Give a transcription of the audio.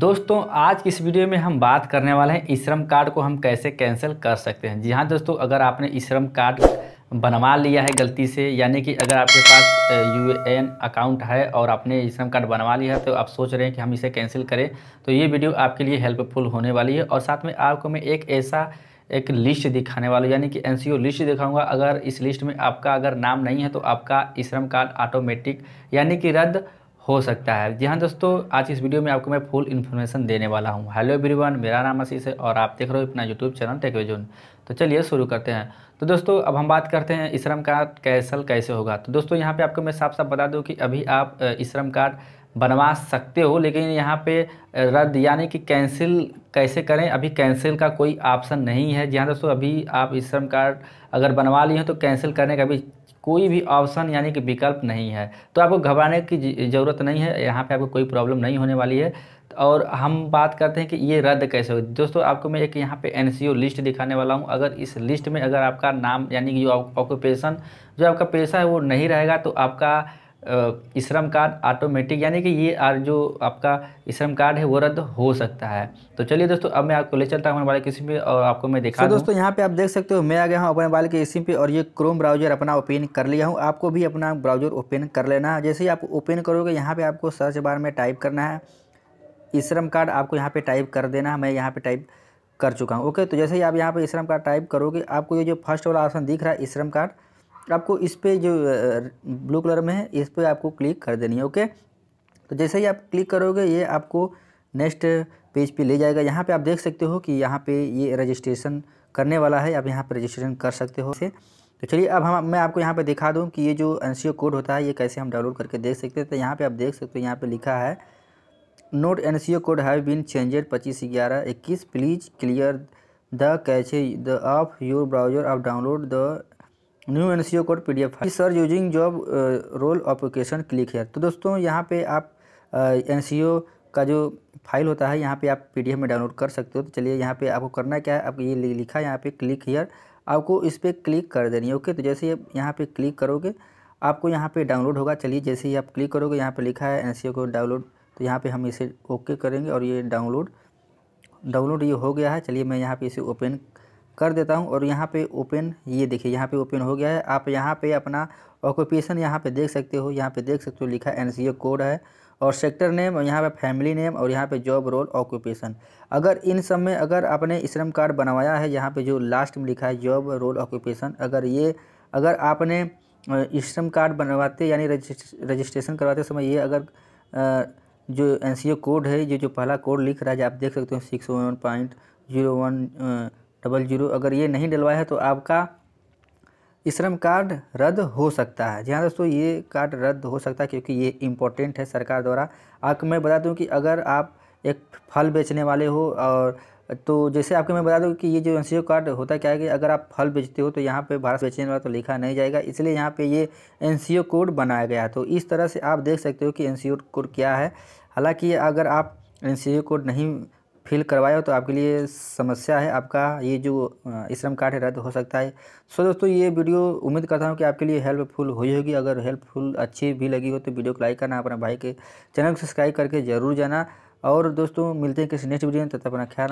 दोस्तों आज की इस वीडियो में हम बात करने वाले हैं श्रम कार्ड को हम कैसे कैंसिल कर सकते हैं जी हाँ दोस्तों अगर आपने श्रम कार्ड बनवा लिया है गलती से यानी कि अगर आपके पास एन अकाउंट है और आपने श्रम कार्ड बनवा लिया है तो आप सोच रहे हैं कि हम इसे कैंसिल करें तो ये वीडियो आपके लिए हेल्पफुल होने वाली है और साथ में आपको मैं एक ऐसा एक लिस्ट दिखाने वाला यानी कि एन लिस्ट दिखाऊंगा अगर इस लिस्ट में आपका अगर नाम नहीं है तो आपका श्रम कार्ड ऑटोमेटिक यानी कि रद्द हो सकता है जी हाँ दोस्तों आज इस वीडियो में आपको मैं फुल इन्फॉर्मेशन देने वाला हूँ हेलो एवरीवन मेरा नाम आशीष है और आप देख रहे हो अपना यूट्यूब चैनल टेकविजन तो चलिए शुरू करते हैं तो दोस्तों अब हम बात करते हैं इसरम कार्ड कैसल कैसे होगा तो दोस्तों यहाँ पे आपको मैं साफ साफ बता दूँ कि अभी आप श्रम कार्ड बनवा सकते हो लेकिन यहाँ पे रद्द यानी कि कैंसिल कैसे करें अभी कैंसिल का कोई ऑप्शन नहीं है जी हाँ दोस्तों अभी आप श्रम कार्ड अगर बनवा लिए हैं तो कैंसिल करने का भी कोई भी ऑप्शन यानी कि विकल्प नहीं है तो आपको घबराने की ज़रूरत नहीं है यहाँ पे आपको कोई प्रॉब्लम नहीं होने वाली है और हम बात करते हैं कि ये रद्द कैसे होगी दोस्तों आपको मैं एक यहाँ पे एन लिस्ट दिखाने वाला हूँ अगर इस लिस्ट में अगर आपका नाम यानी कि जो ऑक्यूपेशन जो आपका पेशा है वो नहीं रहेगा तो आपका श्रम कार्ड ऑटोमेटिक यानी कि ये आर जो आपका श्रम कार्ड है वो रद्द हो सकता है तो चलिए दोस्तों अब मैं आपको ले चलता हूँ मोबाइल किसी पे और आपको मैं देखा तो दोस्तों यहाँ पे आप देख सकते हो मैं आ गया हूँ अपने मोबाइल के इसी पे और ये क्रोम ब्राउजर अपना ओपन कर लिया हूँ आपको भी अपना ब्राउजर ओपन कर लेना है जैसे ही आप ओपन करोगे यहाँ पर आपको सर्च बार में टाइप करना है श्रम कार्ड आपको यहाँ पर टाइप कर देना है मैं यहाँ पर टाइप कर चुका हूँ ओके तो जैसे ही आप यहाँ पर श्रम कार्ड टाइप करोगे आपको ये जो फर्स्ट वाला ऑप्शन दिख रहा है श्रम कार्ड आपको इस पर जो ब्लू कलर में है इस पर आपको क्लिक कर देनी है ओके तो जैसे ही आप क्लिक करोगे ये आपको नेक्स्ट पेज पे ले जाएगा यहाँ पे आप देख सकते हो कि यहाँ पे ये रजिस्ट्रेशन करने वाला है आप यहाँ पर रजिस्ट्रेशन कर सकते हो इसे तो चलिए अब हम मैं आपको यहाँ पे दिखा दूँ कि ये जो एन कोड होता है ये कैसे हम डाउनलोड करके देख सकते हैं तो यहाँ पे आप देख सकते हो यहाँ पे लिखा है note N code have been changed पच्चीस ग्यारह इक्कीस please clear the cache the of your browser of download the new N C O code P D F sir using job role application click है तो दोस्तों यहाँ पे आप uh, N C ओ का जो फाइल होता है यहाँ पे आप पी डी एफ में डाउनलोड कर सकते हो तो चलिए यहाँ पे आपको करना क्या है आपको ये लिखा है यहाँ पे क्लिक हीयर आपको इस पर क्लिक कर देनी है ओके तो जैसे ये यहाँ पे क्लिक करोगे आपको यहाँ पे डाउनलोड होगा चलिए जैसे ही आप क्लिक करोगे यहाँ पे लिखा है एन सी ओ को डाउनलोड तो यहाँ पे हम इसे ओके करेंगे और ये डाउनलोड डाउनलोड ये हो गया है चलिए मैं यहाँ पे इसे ओपन कर देता हूँ और यहाँ पे ओपन ये देखिए यहाँ पे ओपन हो गया है आप यहाँ पे अपना ऑक्यूपेशन यहाँ पे देख सकते हो यहाँ पे देख सकते हो लिखा एन कोड है और सेक्टर नेम और यहाँ पे फैमिली नेम और यहाँ पे जॉब रोल ऑक्यूपेशन अगर इन सब में अगर आपने श्रम कार्ड बनवाया है यहाँ पे जो लास्ट में लिखा है जॉब रोल ऑक्यूपेशन अगर ये अगर आपने श्रम कार्ड बनवाते यानी रजिस्ट्रेशन करवाते समय ये अगर जो एन कोड है ये जो पहला कोड लिख रहा है आप देख सकते हो six one point zero one double zero अगर ये नहीं डलवाया है तो आपका श्रम कार्ड रद्द हो सकता है जी हाँ दोस्तों ये कार्ड रद्द हो सकता है क्योंकि ये इम्पोर्टेंट है सरकार द्वारा आपको मैं बता दूं कि अगर आप एक फल बेचने वाले हो और तो जैसे आपको मैं बता दूं कि ये जो एन कार्ड होता है क्या है कि अगर आप फल बेचते हो तो यहाँ पे भारत बेचने वाला तो लिखा नहीं जाएगा इसलिए यहाँ पे ये एन कोड बनाया गया तो इस तरह से आप देख सकते हो कि एन कोड क्या है हालाँकि अगर आप एन कोड नहीं फिल करवाए हो तो आपके लिए समस्या है आपका ये जो श्रम कार्ड है रद्द हो सकता है सो दोस्तों ये वीडियो उम्मीद करता हूँ कि आपके लिए हेल्पफुल हुई होगी अगर हेल्पफुल अच्छी भी लगी हो तो वीडियो को लाइक करना अपना भाई के चैनल को सब्सक्राइब करके ज़रूर जाना और दोस्तों मिलते हैं किसी नेक्स्ट वीडियो में तब तक अपना ख्याल